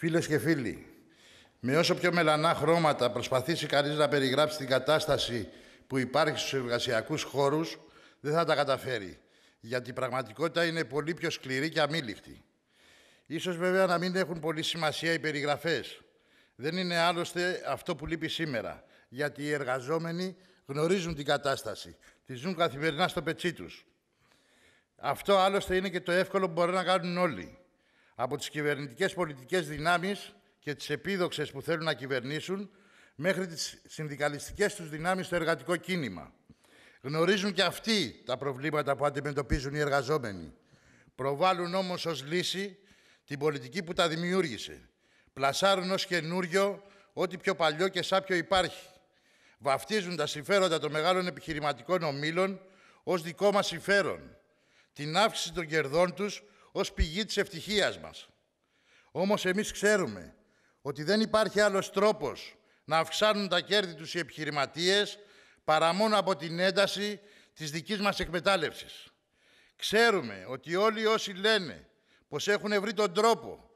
Φίλες και φίλοι, με όσο πιο μελανά χρώματα προσπαθήσει κανείς να περιγράψει την κατάσταση που υπάρχει στους εργασιακούς χώρους, δεν θα τα καταφέρει, γιατί η πραγματικότητα είναι πολύ πιο σκληρή και αμήλικτη. Ίσως βέβαια να μην έχουν πολύ σημασία οι περιγραφές. Δεν είναι άλλωστε αυτό που λείπει σήμερα, γιατί οι εργαζόμενοι γνωρίζουν την κατάσταση, τη ζουν καθημερινά στο πετσί τους. Αυτό άλλωστε είναι και το εύκολο που μπορούν να κάνουν όλοι από τις κυβερνητικές πολιτικές δυνάμεις και τις επίδοξες που θέλουν να κυβερνήσουν μέχρι τις συνδικαλιστικές τους δυνάμεις στο εργατικό κίνημα. Γνωρίζουν και αυτοί τα προβλήματα που αντιμετωπίζουν οι εργαζόμενοι. Προβάλλουν όμως ως λύση την πολιτική που τα δημιούργησε. Πλασάρουν ως καινούριο ό,τι πιο παλιό και σάπιο υπάρχει. Βαφτίζουν τα συμφέροντα των μεγάλων επιχειρηματικών ομήλων ως δικό μας συμφέρον. Την αύξηση των κερδών τους ως πηγή της ευτυχίας μας. Όμως εμείς ξέρουμε ότι δεν υπάρχει άλλος τρόπος να αυξάνουν τα κέρδη τους οι επιχειρηματίες παρά μόνο από την ένταση της δικής μας εκμετάλλευσης. Ξέρουμε ότι όλοι όσοι λένε πως έχουν βρει τον τρόπο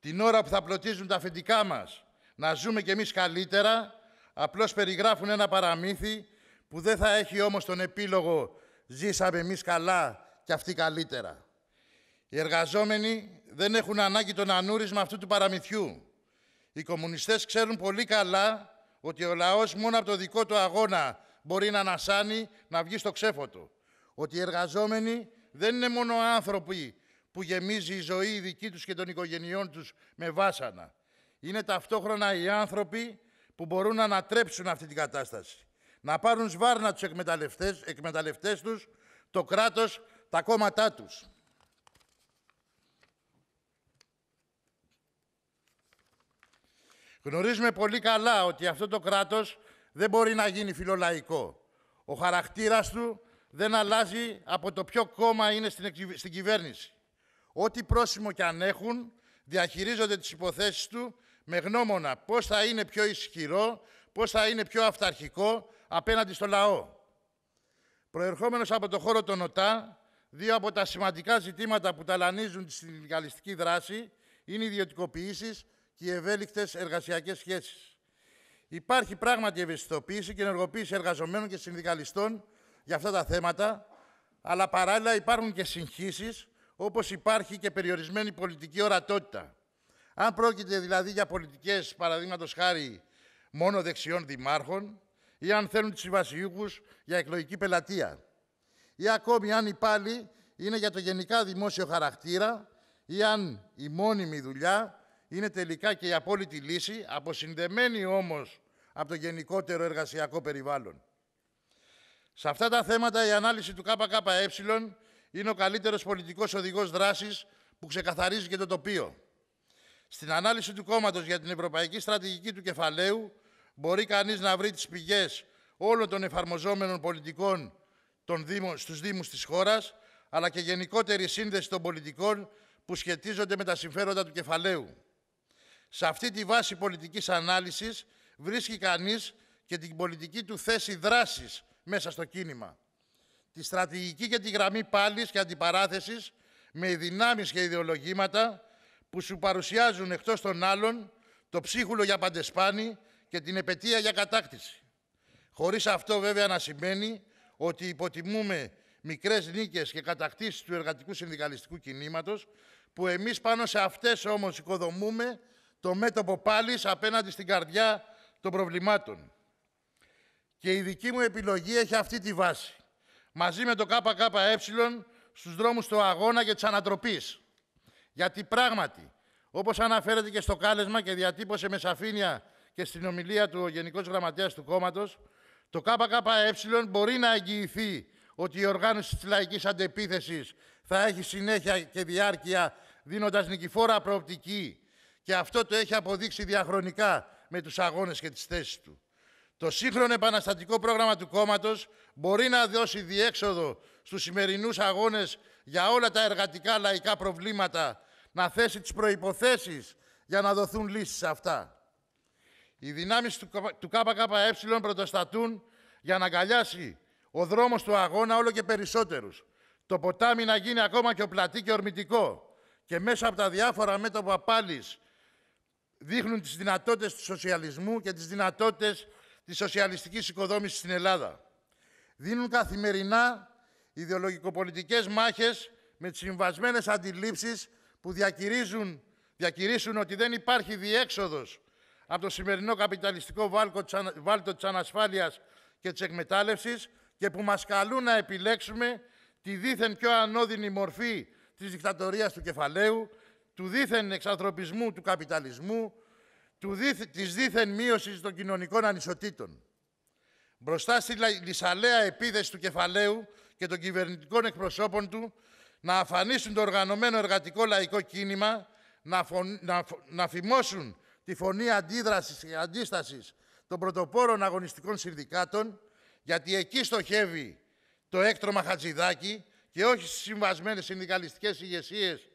την ώρα που θα πλωτίζουν τα αφεντικά μας να ζούμε κι εμείς καλύτερα, απλώς περιγράφουν ένα παραμύθι που δεν θα έχει όμως τον επίλογο «Ζήσαμε εμείς καλά και αυτοί καλύτερα». Οι εργαζόμενοι δεν έχουν ανάγκη τον ανούρισμα αυτού του παραμυθιού. Οι κομμουνιστές ξέρουν πολύ καλά ότι ο λαός μόνο από το δικό του αγώνα μπορεί να ανασάνει, να βγει στο ξέφωτο. Ότι οι εργαζόμενοι δεν είναι μόνο άνθρωποι που γεμίζει η ζωή η δική τους και των οικογενειών τους με βάσανα. Είναι ταυτόχρονα οι άνθρωποι που μπορούν να ανατρέψουν αυτή την κατάσταση. Να πάρουν σβάρνα τους εκμεταλλευτές, εκμεταλλευτές τους, το κράτος, τα κόμματά τους. Γνωρίζουμε πολύ καλά ότι αυτό το κράτος δεν μπορεί να γίνει φιλολαϊκό. Ο χαρακτήρας του δεν αλλάζει από το ποιο κόμμα είναι στην κυβέρνηση. Ό,τι πρόσημο και αν έχουν, διαχειρίζονται τις υποθέσεις του με γνώμονα πώς θα είναι πιο ισχυρό, πώς θα είναι πιο αυταρχικό απέναντι στο λαό. Προερχόμενος από το χώρο των ΟΤΑ, δύο από τα σημαντικά ζητήματα που ταλανίζουν τη συνδικαλιστική δράση είναι οι ιδιωτικοποιήσεις και οι ευέλικτες εργασιακές σχέσεις. Υπάρχει πράγματι ευαισθητοποίηση και ενεργοποίηση εργαζομένων και συνδικαλιστών για αυτά τα θέματα, αλλά παράλληλα υπάρχουν και συγχύσεις, όπως υπάρχει και περιορισμένη πολιτική ορατότητα. Αν πρόκειται δηλαδή για πολιτικές, παραδείγματος χάρη μόνο δεξιών δημάρχων, ή αν θέλουν τους συμβασιούχους για εκλογική πελατεία, ή ακόμη αν οι πάλι είναι για το γενικά δημόσιο χαρακτήρα, ή αν η μόνιμη δουλειά είναι τελικά και η απόλυτη λύση, αποσυνδεμένη όμως από το γενικότερο εργασιακό περιβάλλον. Σε αυτά τα θέματα η ανάλυση του ΚΚΕ είναι ο καλύτερος πολιτικός οδηγός δράσης που ξεκαθαρίζει και το τοπίο. Στην ανάλυση του κόμματος για την ευρωπαϊκή στρατηγική του κεφαλαίου μπορεί κανείς να βρει τις πηγές όλων των εφαρμοζόμενων πολιτικών των δήμων, στους Δήμους της χώρας, αλλά και γενικότερη σύνδεση των πολιτικών που σχετίζονται με τα συμφέροντα του κεφαλαίου. Σε αυτή τη βάση πολιτικής ανάλυσης βρίσκει κανείς και την πολιτική του θέση δράσης μέσα στο κίνημα. Τη στρατηγική και τη γραμμή πάλης και αντιπαράθεσης με δυνάμεις και ιδεολογήματα που σου παρουσιάζουν εκτός των άλλων το ψίχουλο για παντεσπάνη και την επαιτία για κατάκτηση. Χωρίς αυτό βέβαια να σημαίνει ότι υποτιμούμε μικρές νίκες και κατακτήσεις του εργατικού συνδικαλιστικού κινήματος, που εμείς πάνω σε αυτές όμως οικοδομούμε το μέτωπο πάλι απέναντι στην καρδιά των προβλημάτων. Και η δική μου επιλογή έχει αυτή τη βάση. Μαζί με το ΚΚΕ στους δρόμους του αγώνα και της ανατροπής. Γιατί πράγματι, όπως αναφέρεται και στο κάλεσμα και διατύπωσε με σαφήνεια και στην ομιλία του ο Γενικός Γραμματέας του κόμματος, το ΚΚΕ μπορεί να εγγυηθεί ότι η οργάνωση της λαϊκής αντεπίθεσης θα έχει συνέχεια και διάρκεια δίνοντας νικηφόρα προοπτική και αυτό το έχει αποδείξει διαχρονικά με τους αγώνες και τις θέσεις του. Το σύγχρονο επαναστατικό πρόγραμμα του κόμματος μπορεί να δώσει διέξοδο στους σημερινούς αγώνες για όλα τα εργατικά λαϊκά προβλήματα, να θέσει τις προϋποθέσεις για να δοθούν λύσεις σε αυτά. Οι δυνάμεις του ΚΚΕ πρωτοστατούν για να αγκαλιάσει ο δρόμος του αγώνα όλο και περισσότερους. Το ποτάμι να γίνει ακόμα και οπλατή και ορμητικό και μέσα από τα διάφορα μέτωπα πάλης δείχνουν τις δυνατότητες του σοσιαλισμού και τις δυνατότητες της σοσιαλιστικής οικοδόμησης στην Ελλάδα. Δίνουν καθημερινά ιδεολογικοπολιτικές μάχες με τις συμβασμένες αντιλήψεις που διακηρύζουν, διακηρύσουν ότι δεν υπάρχει διέξοδος από το σημερινό καπιταλιστικό βάλτο της ανασφάλειας και της εκμετάλλευσης και που μας καλούν να επιλέξουμε τη δίθεν πιο ανώδυνη μορφή της δικτατορίας του κεφαλαίου, του δίθεν εξανθρωπισμού του καπιταλισμού, του δίθεν, της δίθεν μείωσης των κοινωνικών ανισοτήτων. Μπροστά στη λησαλέα επίδεση του κεφαλαίου και των κυβερνητικών εκπροσώπων του, να αφανίσουν το οργανωμένο εργατικό λαϊκό κίνημα, να, φων, να, να φημώσουν τη φωνή αντίδρασης και αντίστασης των πρωτοπόρων αγωνιστικών συνδικάτων, γιατί εκεί στοχεύει το έκτρομα Χατζηδάκη και όχι στις συμβασμένες συνδικαλιστικές ηγεσίες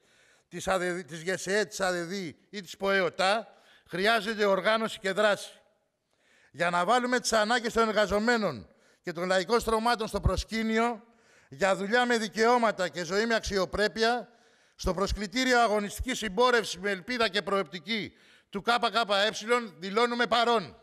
της, ΑΔΕ, της ΓΕΣΕΕ, της ΑΔΕΔΗ ή της ΠΟΕΟΤΑ, χρειάζεται οργάνωση και δράση. Για να βάλουμε τις ανάγκες των εργαζομένων και των λαϊκών στρωμάτων στο προσκήνιο, για δουλειά με δικαιώματα και ζωή με αξιοπρέπεια, στο προσκλητήριο αγωνιστικής συμπόρευσης με ελπίδα και προεπτική του ΚΚΕ δηλώνουμε παρόν.